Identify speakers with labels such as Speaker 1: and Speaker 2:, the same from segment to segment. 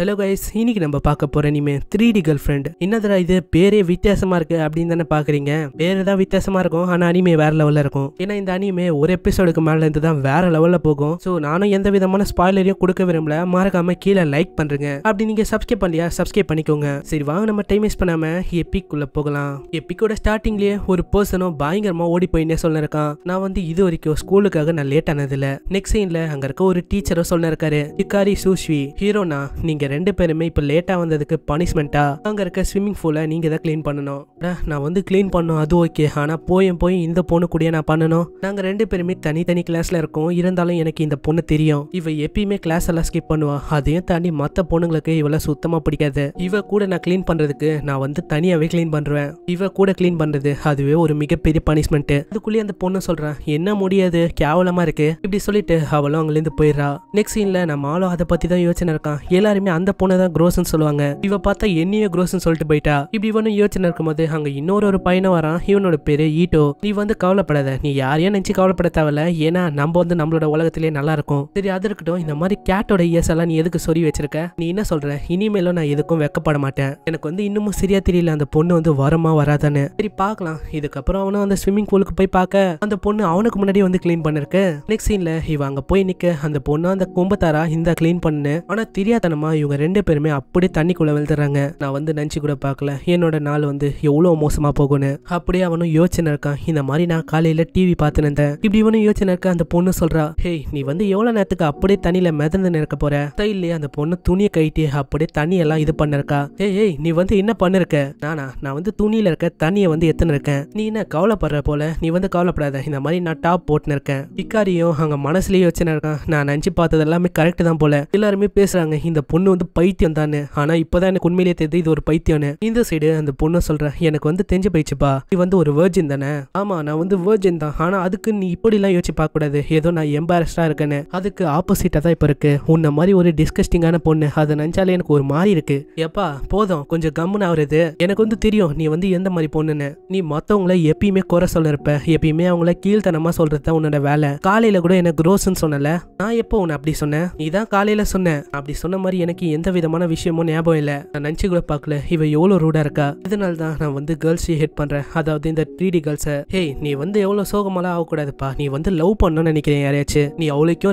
Speaker 1: hello guys இன்னைக்கு நம்ம பார்க்க போற இனிமே த்ரீ டி கேர்ள் ஃப்ரெண்ட் என்னதுடா இது பேரே வித்தியாசமா இருக்கு அப்படின்னு தானே பாக்குறீங்க பேரு தான் வித்தியாசமா இருக்கும் ஆனா அனிமே வேற லெவல்ல இருக்கும் ஏன்னா இந்த அனிமே ஒரு எபிசோடுக்கு மேல இருந்து தான் வேற லெவல்ல போகும் ஸோ நானும் எந்த விதமான ஸ்பாய்லரையும் கொடுக்க விரும்பல மறக்காம கீழே லைக் பண்றீங்க அப்படி நீங்க சப்ஸ்கிரைப் பண்ணியா சப்ஸ்கிரைப் பண்ணிக்கோங்க சரி வாங்க நம்ம டைம் வேஸ்ட் பண்ணாம எபிக் உள்ள போகலாம் எப்பிக்கோட ஸ்டார்டிங்லயே ஒரு பர்சனும் பயங்கரமா ஓடி போயின்னே சொல்லிருக்கான் நான் வந்து இது வரைக்கும் ஸ்கூலுக்காக நான் லேட் ஆனது ஆனதில்ல நெக்ஸ்ட் சீன்ல அங்க இருக்க ஒரு டீச்சரும் சொல்லிருக்காரு இக்காரி சூஷ்வி ஹீரோனா நீங்க நீங்கள் ரெண்டு பேருமே இப்போ லேட்டாக வந்ததுக்கு பனிஷ்மெண்ட்டாக அங்கே இருக்க ஸ்விம்மிங் ஃபூலை நீங்கள் தான் க்ளீன் பண்ணணும் நான் வந்து க்ளீன் பண்ணோம் அது ஓகே ஆனால் போயும் போய் இந்த பொண்ணு கூடயே நான் பண்ணணும் நாங்கள் ரெண்டு பேருமே தனித்தனி கிளாஸில் இருக்கோம் இருந்தாலும் எனக்கு இந்த பொண்ணு தெரியும் இவ எப்பயுமே கிளாஸ் எல்லாம் ஸ்கிப் பண்ணுவா அதையும் தாண்டி மற்ற பொண்ணுங்களுக்கு இவளை சுத்தமாக பிடிக்காது இவ கூட நான் க்ளீன் பண்ணுறதுக்கு நான் வந்து தனியாகவே க்ளீன் பண்ணுவேன் இவ கூட க்ளீன் பண்ணுறது அதுவே ஒரு மிகப்பெரிய பனிஷ்மெண்ட்டு அதுக்குள்ளேயே அந்த பொண்ணு சொல்கிறேன் என்ன முடியாது கேவலமாக இருக்கு இப்படி சொல்லிட்டு அவளும் அங்கேருந்து போயிடுறா நெக்ஸ்ட் சீனில் நம்ம ஆளும் அதை பற்றி தான் யோசனை இருக்கான் எல்லாருமே அந்த பொண்ணை தான் குரோஸ்னு சொல்லுவாங்க இவ பார்த்தா என்னையே குரோஸ்ன்னு சொல்லிட்டு போயிட்டா இப்படி இவனும் யோசனை இருக்கும்போது அங்க இன்னொரு ஒரு பையனை வரான் இவனோட பேரு ஈட்டோ நீ வந்து கவலைப்படாத நீ யாரையும் நினைச்சு கவலைப்பட தேவையில்ல ஏன்னா நம்ம வந்து நம்மளோட உலகத்திலே நல்லா இருக்கும் சரி அது இருக்கட்டும் இந்த மாதிரி கேட்டோட இயர்ஸ் எல்லாம் நீ எதுக்கு சொல்லி வச்சிருக்க நீ என்ன சொல்ற இனிமேலும் நான் எதுக்கும் வெக்கப்பட மாட்டேன் எனக்கு வந்து இன்னமும் சரியா தெரியல அந்த பொண்ணு வந்து வரமா வராதான்னு சரி பாக்கலாம் இதுக்கப்புறம் அவனும் அந்த ஸ்விம்மிங் பூலுக்கு போய் பார்க்க அந்த பொண்ணு அவனுக்கு முன்னாடி வந்து கிளீன் பண்ணிருக்கு நெக்ஸ்ட் சீன்ல இவ அங்க போய் நிக்க அந்த பொண்ணு அந்த கும்பத்தாரா இந்த கிளீன் பண்ணு ஆனா தெரியாதனமா இவ இவங்க ரெண்டு பேருமே அப்படியே தண்ணிக்குள்ளே விழுந்துறாங்க நான் வந்து நினைச்சு கூட பார்க்கல என்னோட நாள் வந்து எவ்வளோ மோசமாக போகும்னு அப்படியே அவனும் யோசனை இருக்கான் இந்த மாதிரி நான் காலையில் டிவி பார்த்துன்னு இருந்தேன் இப்படி இவனும் யோசனை இருக்க அந்த பொண்ணு சொல்கிறா ஹேய் நீ வந்து எவ்வளோ நேரத்துக்கு அப்படியே தண்ணியில் மிதந்து நிற்க போகிற தையிலே அந்த பொண்ணு துணியை கைட்டி அப்படியே தண்ணியெல்லாம் இது பண்ணிருக்கா ஹே ஏய் நீ வந்து என்ன பண்ணிருக்க நானா நான் வந்து துணியில இருக்க தண்ணியை வந்து எத்தனை இருக்கேன் நீ என்ன கவலைப்படுற போல நீ வந்து கவலைப்படாத இந்த மாதிரி நான் டாப் போட்டுன்னு இருக்கேன் இக்காரியும் அங்கே மனசுலயே யோசனை இருக்கான் நான் நினைச்சு பார்த்தது எல்லாமே கரெக்ட் தான் போல எல்லாருமே பேசுகிறாங்க இந்த பொண்ணு வந்து பைத்தியம் தானே ஆனா இப்பதான் எனக்கு உண்மையிலேயே தெரியுது இது ஒரு பைத்தியம்னு இந்த சைடு அந்த பொண்ணு சொல்றேன் எனக்கு வந்து தெரிஞ்சு பயிற்சிப்பா நீ வந்து ஒரு வேர்ஜின் தானே ஆமா நான் வந்து வேர்ஜின் தான் ஆனா அதுக்கு நீ இப்படி எல்லாம் யோசிச்சு பார்க்க கூடாது ஏதோ நான் எம்பாரஸ்டா இருக்கேன்னு அதுக்கு ஆப்போசிட்டா தான் இப்ப இருக்கு உன்ன மாதிரி ஒரு டிஸ்கஸ்டிங்கான பொண்ணு அதை நினைச்சாலே எனக்கு ஒரு மாதிரி இருக்கு எப்பா போதும் கொஞ்சம் கம்முன்னு ஆகுறது எனக்கு வந்து தெரியும் நீ வந்து எந்த மாதிரி பொண்ணுன்னு நீ மத்தவங்கள எப்பயுமே குறை சொல்ல இருப்ப எப்பயுமே அவங்கள கீழ்த்தனமா சொல்றது தான் உன்னோட வேலை காலையில கூட எனக்கு ரோஸ்ன்னு சொன்னல நான் எப்போ உன்னை அப்படி சொன்னேன் நீ தான் காலையில சொன்ன அப்படி சொன்ன மாதிரி எனக்கு எந்த விதமான விஷயமும் ஞாபகம் இல்லை நான் கூட பார்க்கல இவ எவ்வளோ ரூடாக இருக்கா இதனால தான் நான் வந்து கேர்ள்ஸ் ஹெட் பண்ணுறேன் அதாவது இந்த த்ரீ டி கேர்ள்ஸை ஹேய் நீ வந்து எவ்வளோ சோகமெல்லாம் ஆகக்கூடாதுப்பா நீ வந்து லவ் பண்ணணும்னு நினைக்கிறேன் யாரையாச்சும் நீ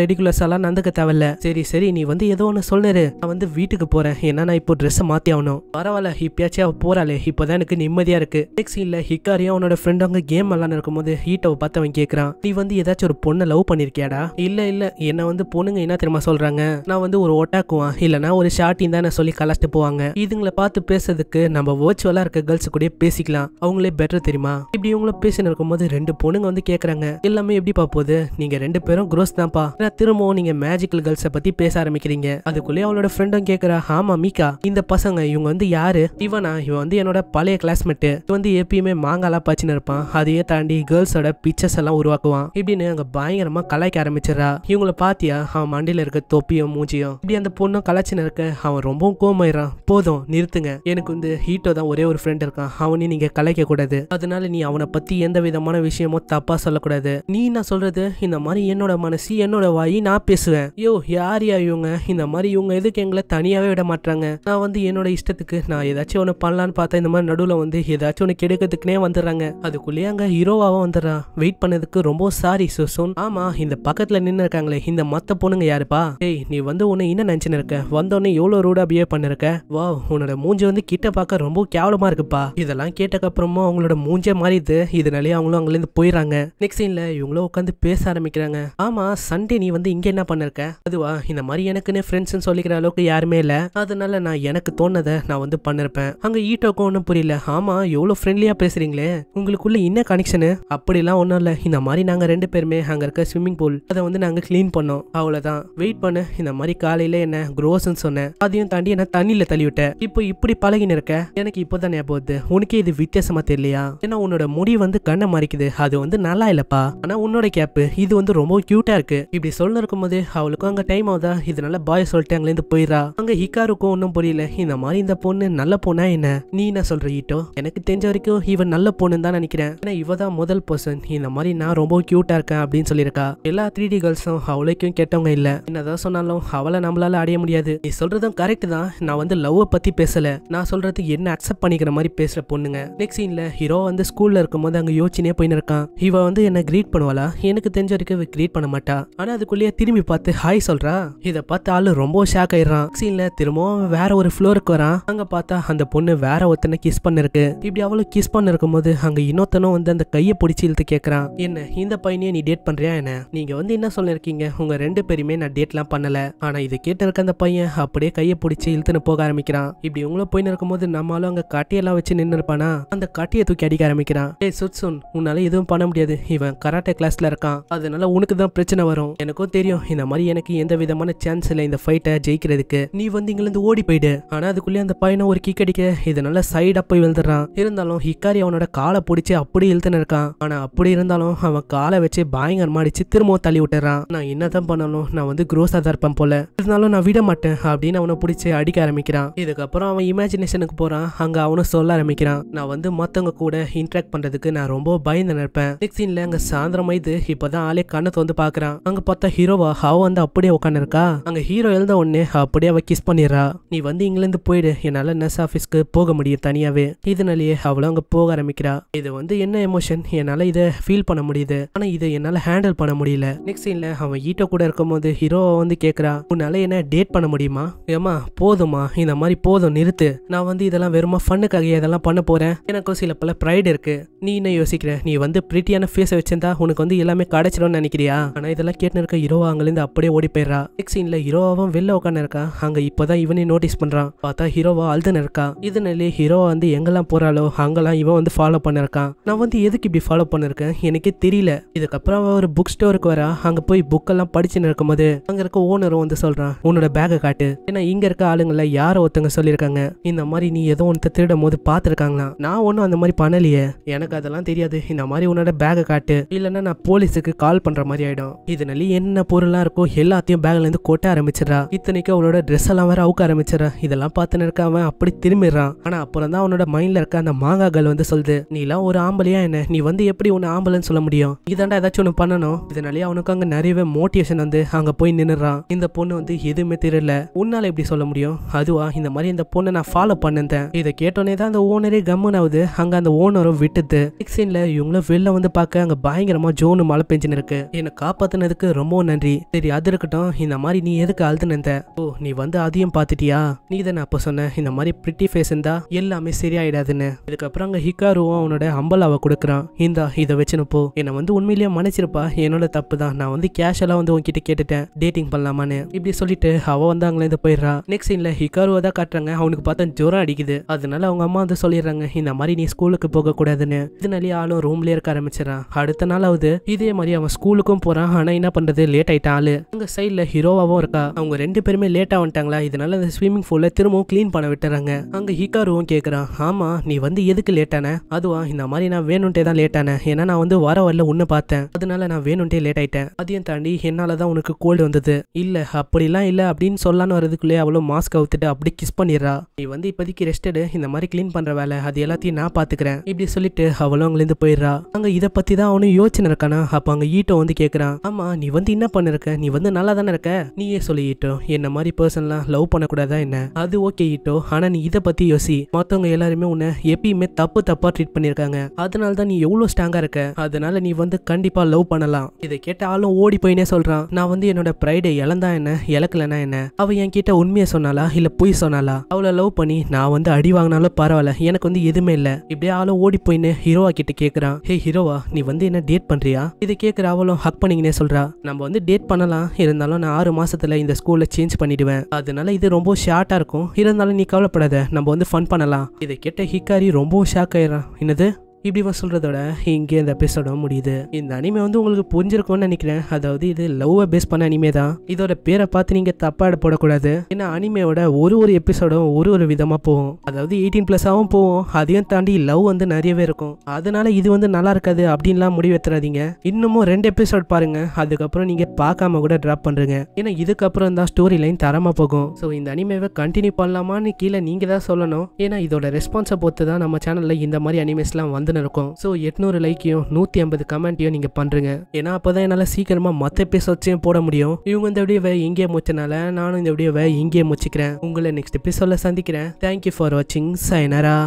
Speaker 1: ரெடிகுலர்ஸ் எல்லாம் நடந்துக்க தேவையில்ல சரி சரி நீ வந்து ஏதோ ஒன்று சொல்லுரு நான் வந்து வீட்டுக்கு போகிறேன் ஏன்னா நான் இப்போ ட்ரெஸ்ஸை மாத்தி ஆகணும் பரவாயில்ல இப்பயாச்சும் அவ போகிறாளே இப்பதான் எனக்கு நிம்மதியாக இருக்குது நெக்ஸ்ட் சீனில் ஹிக்காரியும் அவனோட ஃப்ரெண்ட் அவங்க கேம் எல்லாம் போது ஹீட்டவை பார்த்து அவன் கேக்குறான் நீ வந்து ஏதாச்சும் ஒரு பொண்ணை லவ் பண்ணிருக்கியாடா இல்லை இல்லை என்னை வந்து பொண்ணுங்க என்ன தெரியுமா சொல்கிறாங்க நான் வந்து ஒரு ஓட்டாக்குவான் இல்லைனா இல்லைனா ஒரு ஷார்ட்டின் தான் சொல்லி கலாச்சிட்டு போவாங்க இதுங்களை பார்த்து பேசுறதுக்கு நம்ம வேர்ச்சுவலாக இருக்க கேர்ள்ஸ் கூட பேசிக்கலாம் அவங்களே பெட்டர் தெரியுமா இப்படி இவங்கள பேசினு இருக்கும்போது ரெண்டு பொண்ணுங்க வந்து கேட்கறாங்க எல்லாமே எப்படி பாப்போது நீங்க ரெண்டு பேரும் குரோஸ் தான்ப்பா ஏன்னா திரும்பவும் நீங்க மேஜிக்கல் கேர்ள்ஸை பற்றி பேச ஆரம்பிக்கிறீங்க அதுக்குள்ளேயே அவளோட ஃப்ரெண்டும் கேட்கறா ஆமா மீகா இந்த பசங்க இவங்க வந்து யாரு இவனா இவன் வந்து என்னோட பழைய கிளாஸ்மேட்டு வந்து எப்பயுமே மாங்காலாம் பாய்ச்சின்னு இருப்பான் அதையே தாண்டி கேர்ள்ஸோட பிக்சர்ஸ் எல்லாம் உருவாக்குவான் இப்படின்னு அங்க பயங்கரமா கலாய்க்க ஆரம்பிச்சிடறா இவங்கள பாத்தியா அவன் மண்டியில இருக்க தொப்பியும் மூஞ்சியும் இப்படி அந்த பொண்ணும் கலாச்சின இருக்க அவன் ரொம்பவும் கோமாயிறான் போதும் நிறுத்துங்க எனக்கு வந்து ஹீட்டோ தான் ஒரே ஒரு ஃப்ரெண்ட் இருக்கான் அவனே நீங்க கலைக்க கூடாது அதனால நீ அவனை பத்தி எந்த விதமான விஷயமோ தப்பா சொல்லக்கூடாது நீ நான் சொல்றது இந்த மாதிரி என்னோட மனசு என்னோட வாயி நான் பேசுவேன் ஐயோ யார் யா இவங்க இந்த மாதிரி இவங்க எதுக்கு எங்களை தனியாவே விட மாட்டாங்க நான் வந்து என்னோட இஷ்டத்துக்கு நான் ஏதாச்சும் ஒன்று பண்ணலான்னு பார்த்தா இந்த மாதிரி நடுவுல வந்து ஏதாச்சும் ஒன்று கெடுக்கிறதுக்குனே வந்துடுறாங்க அதுக்குள்ளேயே அங்கே ஹீரோவாவும் வந்துடுறான் வெயிட் பண்ணதுக்கு ரொம்ப சாரி சுசோன் ஆமா இந்த பக்கத்துல நின்று இருக்காங்களே இந்த மத்த பொண்ணுங்க யாருப்பா ஏய் நீ வந்து உன்னை என்ன நினைச்சுன்னு இருக்க வந்து வந்தோடனே எவ்வளோ ரூடா பிஹேவ் பண்ணிருக்க வா உன்னோட மூஞ்சி வந்து கிட்ட பார்க்க ரொம்ப கேவலமா இருக்குப்பா இதெல்லாம் கேட்டக்கப்புறமா அவங்களோட மூஞ்சே மாறிது இதனாலேயே அவங்களும் அங்கேருந்து போயிடறாங்க நெக்ஸ்ட் சீன்ல இவங்களும் உட்காந்து பேச ஆரம்பிக்கிறாங்க ஆமா சண்டே நீ வந்து இங்க என்ன பண்ணிருக்க அதுவா இந்த மாதிரி எனக்குன்னு ஃப்ரெண்ட்ஸ்னு சொல்லிக்கிற அளவுக்கு யாருமே இல்ல அதனால நான் எனக்கு தோணதை நான் வந்து பண்ணிருப்பேன் அங்க ஈட்டோக்கும் ஒன்றும் புரியல ஆமா எவ்வளோ ஃப்ரெண்ட்லியா பேசுறீங்களே உங்களுக்குள்ள என்ன கனெக்ஷனு அப்படிலாம் ஒன்றும் இல்லை இந்த மாதிரி நாங்க ரெண்டு பேருமே அங்க இருக்க ஸ்விம்மிங் பூல் அதை வந்து நாங்க கிளீன் பண்ணோம் அவ்வளவுதான் வெயிட் பண்ணு இந்த மாதிரி காலையில என்ன குரோசன்ஸ் இல்லைன்னு சொன்னேன் அதையும் தாண்டி என்ன தண்ணியில தள்ளி விட்டேன் இப்போ இப்படி பழகின்னு இருக்க எனக்கு இப்போதான் ஞாபகம் உனக்கே இது வித்தியாசமா தெரியலையா ஏன்னா உன்னோட முடி வந்து கண்ணை மறைக்குது அது வந்து நல்லா இல்லப்பா ஆனா உன்னோட கேப்பு இது வந்து ரொம்ப கியூட்டா இருக்கு இப்படி சொல்ல இருக்கும் போது அவளுக்கும் அங்க டைம் ஆகுதா இது நல்ல பாய் சொல்லிட்டு இருந்து போயிடா அங்க ஹிக்காருக்கும் ஒன்னும் புரியல இந்த மாதிரி இந்த பொண்ணு நல்ல பொண்ணா என்ன நீ என்ன சொல்ற ஈட்டோ எனக்கு தெரிஞ்ச வரைக்கும் இவன் நல்ல பொண்ணு தான் நினைக்கிறேன் ஏன்னா இவ தான் முதல் பர்சன் இந்த மாதிரி நான் ரொம்ப கியூட்டா இருக்கேன் அப்படின்னு சொல்லியிருக்கா எல்லா த்ரீ டி கேர்ள்ஸும் அவளுக்கும் கெட்டவங்க இல்ல என்னதான் சொன்னாலும் அவளை நம்மளால அடைய முடியாது நீ சொல்றதும் கரெக்ட் தான் நான் வந்து லவ்வை பத்தி பேசல நான் சொல்றது என்ன அக்செப்ட் பண்ணிக்கிற மாதிரி பேசுற பொண்ணுங்க நெக்ஸ்ட் சீன்ல ஹீரோ வந்து ஸ்கூல்ல இருக்கும்போது அங்க யோசனையே போயின்னு இருக்கான் இவ வந்து என்ன கிரீட் பண்ணுவாளா எனக்கு தெரிஞ்ச வரைக்கும் கிரீட் பண்ண மாட்டா ஆனா அதுக்குள்ளேயே திரும்பி பார்த்து ஹாய் சொல்றா இதை பார்த்து ஆளு ரொம்ப ஷாக் ஆயிடுறான் சீன்ல திரும்பவும் வேற ஒரு ஃப்ளோருக்கு வரான் அங்க பார்த்தா அந்த பொண்ணு வேற ஒருத்தனை கிஸ் பண்ணிருக்கு இப்படி அவளும் கிஸ் பண்ணிருக்கும் போது அங்க இன்னொத்தனும் வந்து அந்த கையை பிடிச்சி இழுத்து கேட்கறான் என்ன இந்த பையனையே நீ டேட் பண்றியா என்ன நீங்க வந்து என்ன சொல்லிருக்கீங்க உங்க ரெண்டு பேருமே நான் டேட்லாம் பண்ணல ஆனா இது கேட்டு இருக்க அந்த பையன் அப்படியே கையை பிடிச்சி இழுத்துன்னு போக ஆரம்பிக்கிறான் இப்படி இவங்களும் போயின்னு இருக்கும்போது நம்மளும் அங்கே கட்டியெல்லாம் வச்சு நின்று இருப்பானா அந்த கட்டியை தூக்கி அடிக்க ஆரம்பிக்கிறான் ஏ சுட்சுன் உன்னால எதுவும் பண்ண முடியாது இவன் கராட்டே கிளாஸ்ல இருக்கான் அதனால உனக்கு தான் பிரச்சனை வரும் எனக்கும் தெரியும் இந்த மாதிரி எனக்கு எந்த விதமான சான்ஸ் இல்லை இந்த ஃபைட்டை ஜெயிக்கிறதுக்கு நீ வந்து இங்கிலிருந்து ஓடி போயிடு ஆனா அதுக்குள்ளே அந்த பையனை ஒரு கிக் அடிக்க இதனால சைடா போய் விழுந்துடுறான் இருந்தாலும் ஹிக்காரி அவனோட காலை பிடிச்சி அப்படி இழுத்துன்னு இருக்கான் ஆனா அப்படி இருந்தாலும் அவன் காலை வச்சு பயங்கரமா அடிச்சு திரும்பவும் தள்ளி விட்டுறான் நான் என்னதான் பண்ணாலும் நான் வந்து குரோஸா தான் இருப்பேன் போல இருந்தாலும் நான் விட மாட்டேன் அப்படின்னு அவனை பிடிச்சி அடிக்க ஆரம்பிக்கிறான் இதுக்கப்புறம் அவன் இமேஜினேஷனுக்கு போறான் அங்க அவனும் சொல்ல ஆரம்பிக்கிறான் நான் வந்து மத்தவங்க கூட இன்ட்ராக்ட் பண்றதுக்கு நான் ரொம்ப பயந்து நினைப்பேன் நெக்ஸ்ட் சீன்ல அங்க சாயந்தரம் இது இப்பதான் ஆளே கண்ணை வந்து பாக்குறான் அங்க பார்த்தா ஹீரோவா அவ வந்து அப்படியே உட்காந்து இருக்கா அங்க ஹீரோ எழுந்த உடனே அப்படியே அவ கிஸ் பண்ணிடுறா நீ வந்து இங்கிலேருந்து போயிடு என்னால நர்ஸ் ஆஃபீஸ்க்கு போக முடியும் தனியாவே இதனாலேயே அவளும் அங்க போக ஆரம்பிக்கிறா இது வந்து என்ன எமோஷன் என்னால இதை ஃபீல் பண்ண முடியுது ஆனா இதை என்னால ஹேண்டில் பண்ண முடியல நெக்ஸ்ட் சீன்ல அவன் ஈட்டோ கூட இருக்கும் போது ஹீரோவை வந்து கேக்குறா உன்னால என்ன டேட் பண்ண முடியுமா தெரியுமா ஏமா போதுமா இந்த மாதிரி போதும் நிறுத்து நான் வந்து இதெல்லாம் வெறுமா ஃபண்ணுக்காக இதெல்லாம் பண்ண போகிறேன் எனக்கும் சில பல ப்ரைடு இருக்கு நீ என்ன யோசிக்கிற நீ வந்து பிரிட்டியான ஃபேஸை வச்சிருந்தா உனக்கு வந்து எல்லாமே கிடைச்சிடும்னு நினைக்கிறியா ஆனால் இதெல்லாம் கேட்டு இருக்க ஹீரோவா அங்கேருந்து அப்படியே ஓடி போயிடுறா நெக்ஸ்ட் ஹீரோவாவும் வெளில உட்காந்து இருக்கா அங்க இப்பதான் இவனே நோட்டீஸ் பண்ணுறான் பார்த்தா ஹீரோவா அழுதுன்னு இருக்கா இதனாலே ஹீரோவா வந்து எங்கெல்லாம் போகிறாளோ அங்கெல்லாம் இவன் வந்து ஃபாலோ பண்ணிருக்கான் நான் வந்து எதுக்கு இப்படி ஃபாலோ பண்ணிருக்கேன் எனக்கே தெரியல இதுக்கப்புறம் ஒரு புக் ஸ்டோருக்கு வரா அங்கே போய் புக்கெல்லாம் படிச்சுன்னு இருக்கும்போது அங்கே இருக்க ஓனரும் வந்து சொல்கிறான் உன்னோட பேக்கை காட்டு சொல்லியிருக்கு ஏன்னா இங்க இருக்க ஆளுங்கள யாரோ ஒருத்தங்க சொல்லியிருக்காங்க இந்த மாதிரி நீ ஏதோ ஒன்று திருடும் போது பார்த்துருக்காங்களா நான் ஒன்றும் அந்த மாதிரி பண்ணலையே எனக்கு அதெல்லாம் தெரியாது இந்த மாதிரி உன்னோட பேக காட்டு இல்லைன்னா நான் போலீஸுக்கு கால் பண்ற மாதிரி ஆயிடும் இதனால என்ன பொருளா இருக்கோ எல்லாத்தையும் பேக்ல இருந்து கொட்ட ஆரம்பிச்சிடறா இத்தனைக்கு அவனோட ட்ரெஸ் எல்லாம் வேற அவுக்க ஆரம்பிச்சிடறா இதெல்லாம் பார்த்துன்னு இருக்க அவன் அப்படி திரும்பிடுறான் ஆனா அப்புறம் தான் அவனோட மைண்ட்ல இருக்க அந்த மாங்காக்கள் வந்து சொல்லுது நீலாம் ஒரு ஆம்பளையா என்ன நீ வந்து எப்படி உன்னை ஆம்பளைன்னு சொல்ல முடியும் இதாண்டா ஏதாச்சும் ஒன்று பண்ணணும் இதனாலேயே அவனுக்கு அங்கே நிறையவே மோட்டிவேஷன் வந்து அங்கே போய் நின்றுறான் இந்த பொண்ணு வந்து எதுவுமே தெரியல உன்னால் எப்படி சொல்ல முடியும் அதுவா இந்த மாதிரி இந்த பொண்ணை நான் ஃபாலோ பண்ணிருந்தேன் இதை கேட்டோன்னே தான் அந்த ஓனரே கம்மன் ஆகுது அங்கே அந்த ஓனரும் விட்டுது சீன்ல இவங்களும் வெளில வந்து பார்க்க அங்கே பயங்கரமாக ஜோனு மழை பெஞ்சுன்னு இருக்கு என்னை காப்பாத்தினதுக்கு ரொம்ப நன்றி சரி அது இருக்கட்டும் இந்த மாதிரி நீ எதுக்கு இருந்த ஓ நீ வந்து அதையும் பார்த்துட்டியா நீ தானே அப்போ சொன்ன இந்த மாதிரி பிரிட்டி ஃபேஸ் இருந்தா எல்லாமே சரியாயிடாதுன்னு இதுக்கப்புறம் அங்கே ஹிக்காருவும் அவனோட அம்பலாவை கொடுக்குறான் இந்தா இதை வச்சுன்னு போ என்னை வந்து உண்மையிலேயே மன்னிச்சிருப்பா என்னோட தப்பு தான் நான் வந்து கேஷுவலாக வந்து உன்கிட்ட கேட்டுட்டேன் டேட்டிங் பண்ணலாமான்னு இப்படி சொல்லிட்டு அவ வந்து அங்க இருந்து போயிடுறான் நெக்ஸ்ட் சீன்ல ஹிகாருவை தான் காட்டுறாங்க அவனுக்கு பார்த்தா ஜோரம் அடிக்குது அதனால அவங்க அம்மா வந்து சொல்லிடுறாங்க இந்த மாதிரி நீ ஸ்கூலுக்கு போக கூடாதுன்னு இதனாலேயே ஆளும் ரூம்ல இருக்க ஆரம்பிச்சிடறான் அடுத்த நாள் ஆகுது இதே மாதிரி அவன் ஸ்கூலுக்கும் போறான் ஆனா என்ன பண்றது லேட் ஆயிட்டான் ஆளு அங்க சைட்ல ஹீரோவாவும் இருக்கா அவங்க ரெண்டு பேருமே லேட்டா வந்துட்டாங்களா இதனால அந்த ஸ்விமிங் பூல்ல திரும்பவும் கிளீன் பண்ண விட்டுறாங்க அங்க ஹிகாருவும் கேக்குறான் ஆமா நீ வந்து எதுக்கு லேட்டான அதுவா இந்த மாதிரி நான் வேணும்ட்டே தான் லேட்டான ஏன்னா நான் வந்து வர வரல உன்ன பார்த்தேன் அதனால நான் வேணும்ட்டே லேட் ஆயிட்டேன் அதையும் தாண்டி என்னாலதான் உனக்கு கோல்டு வந்தது இல்ல அப்படிலாம் இல்ல அப்படின்னு சொல்லலாம் ரிட்டர்ன் வரதுக்குள்ளே அவ்வளோ மாஸ்க் அவுத்துட்டு அப்படி கிஸ் பண்ணிடுறா நீ வந்து இப்போதைக்கு ரெஸ்டடு இந்த மாதிரி கிளீன் பண்ணுற வேலை அது எல்லாத்தையும் நான் பார்த்துக்கிறேன் இப்படி சொல்லிட்டு அவளும் அங்கேருந்து போயிடுறா அங்கே இதை பற்றி தான் அவனும் யோசனை இருக்கானா அப்போ அங்கே ஈட்டோ வந்து கேட்குறான் ஆமாம் நீ வந்து என்ன பண்ணிருக்க நீ வந்து நல்லா தானே இருக்க நீயே சொல்லி ஈட்டோ என்ன மாதிரி பர்சன்லாம் லவ் பண்ணக்கூடாதா என்ன அது ஓகே ஈட்டோ ஆனால் நீ இதை பற்றி யோசி மற்றவங்க எல்லாருமே உன்னை எப்பயுமே தப்பு தப்பாக ட்ரீட் பண்ணியிருக்காங்க அதனால தான் நீ எவ்வளோ ஸ்ட்ராங்காக இருக்க அதனால நீ வந்து கண்டிப்பாக லவ் பண்ணலாம் இதை கேட்ட ஆளும் ஓடி போயினே சொல்கிறான் நான் வந்து என்னோட ப்ரைடை இழந்தா என்ன இழக்கலனா என்ன அவன் என்கிட்ட உண்மையை சொன்னாலா இல்லை பொய் சொன்னாலா அவளை லவ் பண்ணி நான் வந்து அடி வாங்கினாலும் பரவாயில்ல எனக்கு வந்து எதுவுமே இல்லை இப்படியே ஆளும் ஓடி போயின்னு ஹீரோவா கிட்ட கேட்குறான் ஹே ஹீரோவா நீ வந்து என்ன டேட் பண்ணுறியா இது கேட்குற அவளும் ஹக் பண்ணிங்கன்னே சொல்றா நம்ம வந்து டேட் பண்ணலாம் இருந்தாலும் நான் ஆறு மாசத்துல இந்த ஸ்கூல்ல சேஞ்ச் பண்ணிடுவேன் அதனால இது ரொம்ப ஷார்ட்டா இருக்கும் இருந்தாலும் நீ கவலைப்படாத நம்ம வந்து ஃபன் பண்ணலாம் இதை கேட்ட ஹிக்காரி ரொம்ப ஷாக் ஆயிடறான் என்னது இப்படி வா சொல்கிறதோட இங்கே இந்த எபிசோட முடியுது இந்த அனிமே வந்து உங்களுக்கு புரிஞ்சிருக்கும்னு நினைக்கிறேன் அதாவது இது லவ்வை பேஸ் பண்ண அனிமே தான் இதோட பேரை பார்த்து நீங்கள் தப்பாக போடக்கூடாது ஏன்னா அனிமையோட ஒரு ஒரு எபிசோடும் ஒரு ஒரு விதமாக போகும் அதாவது எயிட்டீன் ப்ளஸ்ஸாகவும் போகும் அதையும் தாண்டி லவ் வந்து நிறையவே இருக்கும் அதனால இது வந்து நல்லா இருக்காது அப்படின்லாம் முடிவெத்துறாதீங்க இன்னமும் ரெண்டு எபிசோட் பாருங்க அதுக்கப்புறம் நீங்கள் பார்க்காம கூட ட்ராப் பண்ணுறீங்க ஏன்னா இதுக்கப்புறம் தான் ஸ்டோரி லைன் தரமாக போகும் ஸோ இந்த அனிமேவை கண்டினியூ பண்ணலாமான்னு கீழே நீங்கள் தான் சொல்லணும் ஏன்னா இதோட ரெஸ்பான்ஸை பொறுத்து தான் நம்ம சேனலில் இந்த மாதிரி அனிமேஸ்லாம் வந்து வந்துன்னு இருக்கும் ஸோ எட்நூறு லைக்கையும் நூற்றி ஐம்பது கமெண்ட்டையும் நீங்கள் பண்ணுறீங்க ஏன்னா அப்போ தான் என்னால் சீக்கிரமாக மற்ற எபிசோட்ஸையும் போட முடியும் இவங்க இந்த வீடியோவை இங்கே முச்சனால நானும் இந்த வீடியோவை இங்கேயே முச்சிக்கிறேன் உங்களை நெக்ஸ்ட் எபிசோடில் சந்திக்கிறேன் தேங்க்யூ ஃபார் வாட்சிங் சைனரா